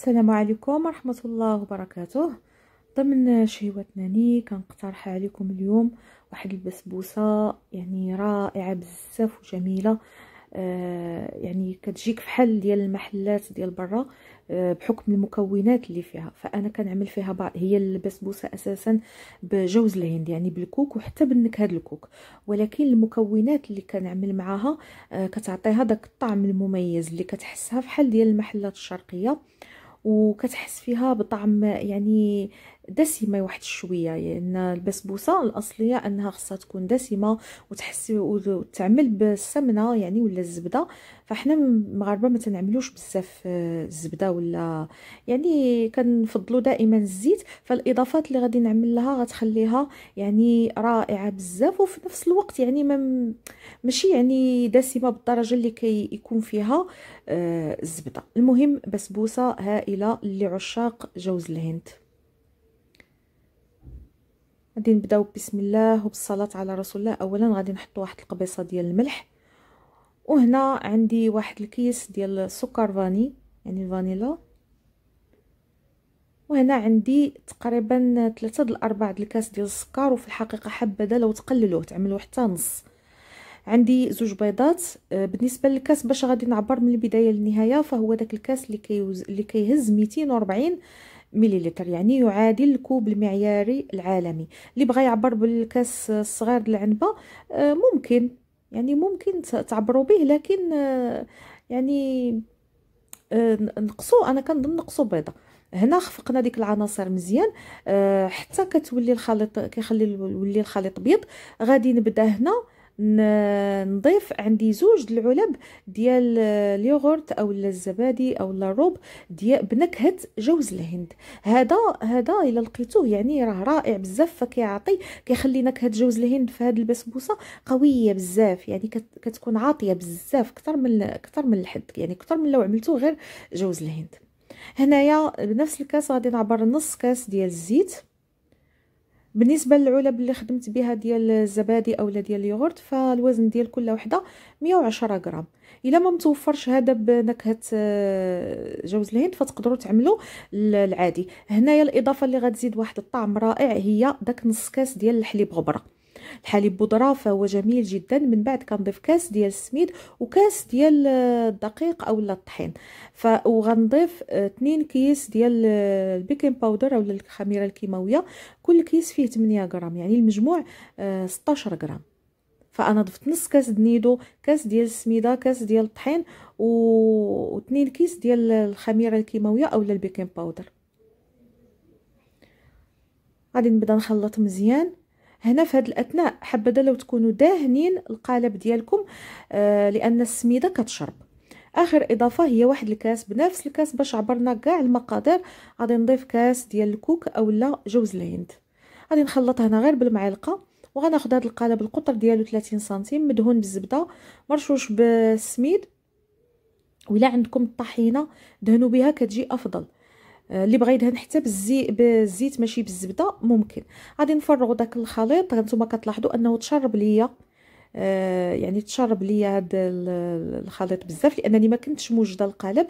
السلام عليكم ورحمة الله وبركاته ضمن ناني كنقترح عليكم اليوم واحد البسبوسة يعني رائعة بزاف وجميلة آه يعني كتجيك فحال ديال المحلات ديال برا آه بحكم المكونات اللي فيها فانا كنعمل فيها بعض هي البسبوسه اساسا بجوز الهند يعني بالكوك وحتى بالنكهه الكوك ولكن المكونات اللي كنعمل معاها آه كتعطيها داك الطعم المميز اللي كتحسها فحال ديال المحلات الشرقيه وكتحس فيها بطعم يعني دسمه واحد شويه لان يعني البسبوسه الاصليه انها خصها تكون دسمه وتحسي وتعمل بالسمنه يعني ولا الزبده فاحنا المغاربه ما تنعملوش بزاف الزبده آه، ولا يعني كنفضلوا دائما الزيت فالاضافات اللي غادي نعمل لها غتخليها يعني رائعه بزاف وفي نفس الوقت يعني ما ماشي يعني دسمه بالدرجه اللي كي يكون فيها آه، الزبده المهم بسبوسه هائله لعشاق جوز الهند غادي نبداو بسم الله وبالصلاه على رسول الله اولا غادي نحط واحد القبيصه ديال الملح وهنا عندي واحد الكيس ديال السكر فاني يعني الفانيلا وهنا عندي تقريبا 3 د الاربع د الكاس ديال السكر وفي الحقيقه حبذا لو تقللوه تعملوه حتى نص عندي زوج بيضات آه، بالنسبه للكاس باش غادي نعبر من البدايه للنهايه فهو داك الكاس اللي كيوز اللي كيهز 240 مليلتر يعني يعادل الكوب المعياري العالمي اللي بغى يعبر بالكاس الصغير العنبه آه، ممكن يعني ممكن تعبروا به لكن آه، يعني آه، نقصو انا كنظن نقصو بيضه هنا خفقنا ديك العناصر مزيان حتى كتولي الخليط كيخلي يولي الخليط بيض غادي نبدا هنا نضيف عندي زوج العلب ديال اليوغورت او الزبادي او الروب ديال بنكهه جوز الهند هذا هذا الا لقيتوه يعني راه رائع بزاف فكيعطي كيخلي نكهه جوز الهند في هذه البسبوسه قويه بزاف يعني كتكون عاطيه بزاف اكثر من اكثر من الحد يعني اكثر من لو عملتو غير جوز الهند هنايا بنفس الكاس غادي نعبر نص كاس ديال الزيت بالنسبه للعلب اللي خدمت بها ديال الزبادي اولا ديال اليوغورت فالوزن ديال كل وحده 110 غرام الا ما متوفرش هذا بنكهه آه، جوز الهند فتقدروا تعملوا العادي هنايا الاضافه اللي غتزيد واحد الطعم رائع هي داك نص كاس ديال الحليب غبره الحليب بودره فهو جميل جدا من بعد كنضيف كاس ديال السميد وكاس ديال آه، الدقيق اولا الطحين ف وغنضيف 2 آه، كيس ديال آه، البيكنج باودر اولا الخميره الكيماويه كل كيس فيه 8 غرام يعني المجموع 16 غرام فانا ضفت نص كاس دنيدو كاس ديال السميده كاس ديال الطحين و 2 كيس ديال الخميره الكيماويه اولا البيكنج باودر غادي نبدا نخلط مزيان هنا في هذه الاثناء حبذا لو تكونوا داهنين القالب ديالكم آه، لان السميده كتشرب اخر اضافه هي واحد الكاس بنفس الكاس باش عبرنا كاع المقادير غادي نضيف كاس ديال الكوك اولا جوز الهند غادي نخلط هنا غير بالمعلقه وغناخذ هذا القالب القطر ديالو 30 سنتيم مدهون بالزبده مرشوش بالسميد ولا عندكم الطحينه دهنوا بها كتجي افضل آه، اللي بغا يدهن حتى بالزي بالزيت ماشي بالزبده ممكن غادي نفرغوا داك الخليط هانتوما كتلاحظوا انه تشرب ليا آه يعني تشرب ليا هذا الخليط بزاف لانني ما كنتش موجده القالب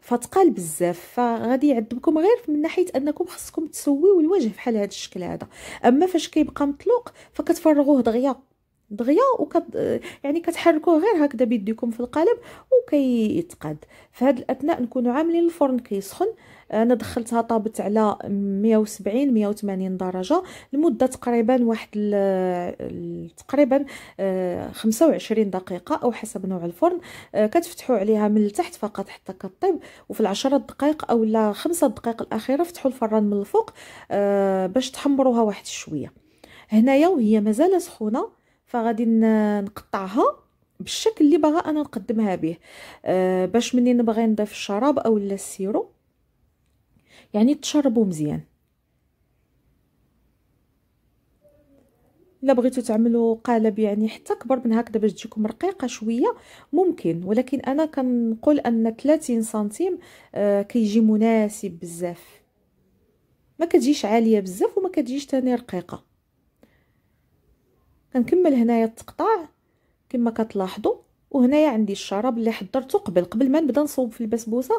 فتقال بزاف فغادي يعذبكم غير من ناحيه انكم خصكم تسويو الوجه بحال هذا الشكل هذا اما فاش كيبقى مطلوق فكتفرغوه دغيا دغيا وكت يعني كتحركوه غير هكذا بيديكم في القالب وكيتقاد في هذا الاثناء نكونوا عاملين الفرن كيسخن آه، انا دخلتها طابت على 170 180 درجه لمده تقريبا واحد تقريبا 25 آه، دقيقه او حسب نوع الفرن آه، كتفتحوا عليها من التحت فقط حتى كطيب وفي العشرة دقائق او لا 5 دقائق الاخيره فتحوا الفران من الفوق باش تحمروها واحد شويه هنايا وهي مازال سخونه فغادي نقطعها بالشكل اللي باغا انا نقدمها به أه باش منين نبغي نضيف الشراب اولا السيرو يعني تشربوا مزيان الا بغيتو تعملوا قالب يعني حتى كبر من هكذا باش تجيكم رقيقه شويه ممكن ولكن انا كنقول ان 30 سنتيم آه كيجي مناسب بزاف ما كتجيش عاليه بزاف وما كتجيش تاني رقيقه كنكمل هنايا التقطاع كما كتلاحظوا وهنايا عندي الشراب اللي حضرته قبل قبل ما نبدا نصوب في البسبوسه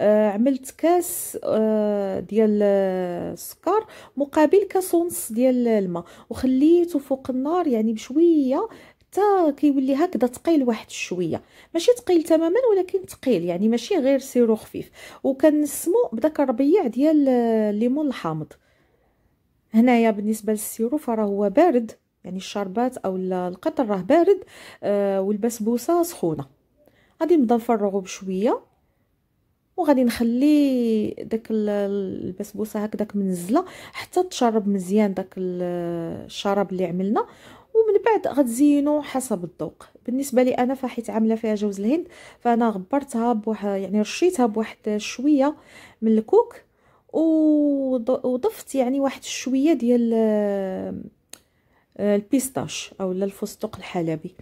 آه عملت كاس آه ديال السكر آه، مقابل كاس ونص ديال الماء وخليته فوق النار يعني بشويه حتى كيولي هكذا ثقيل واحد الشويه ماشي ثقيل تماما ولكن ثقيل يعني ماشي غير سيرو خفيف وكنسمو بداك الربيع ديال آه، الليمون الحامض هنايا بالنسبه للسيرو فراه هو بارد يعني الشربات او القطر راه بارد آه والبسبوسه سخونه غادي نبدا نفرغو بشويه وغادي نخلي داك البسبوسه هكذاك منزله حتى تشرب مزيان داك الشراب اللي عملنا ومن بعد غتزينو حسب الذوق بالنسبه لي انا فحيت عامله فيها جوز الهند فانا غبرتها بواحد يعني رشيتها بواحد شويه من الكوك وضفت يعني واحد شويه ديال آه، آه، البيستاش او الفستق الحلبي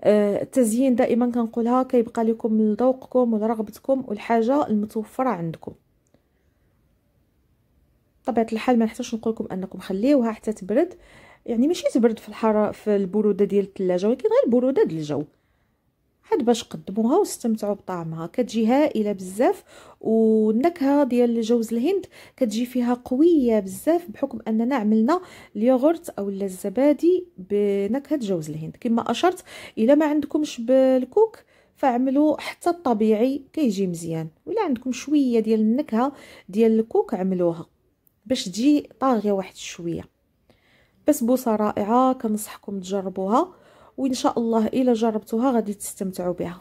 آه، التزيين دائما كنقولها كيبقى لكم لذوقكم ولرغبتكم والحاجه المتوفره عندكم طبيعه الحال ما نحتاجش نقول لكم انكم خليوها حتى تبرد يعني ماشي تبرد في الحراره في البروده ديال الثلاجه ولكن غير البروده ديال الجو حد باش قدموها واستمتعوا بطعمها كتجي هائله بزاف والنكهه ديال جوز الهند كتجي فيها قويه بزاف بحكم اننا عملنا اليوغورت او الزبادي بنكهه جوز الهند كما اشرت الا ما عندكمش بالكوك فعملوا حتى الطبيعي كيجي مزيان ولا عندكم شويه ديال النكهه ديال الكوك عملوها باش تجي طاغيه واحد شويه بسبوسه رائعه كنصحكم تجربوها وان شاء الله الا جربتوها غادي تستمتعوا بها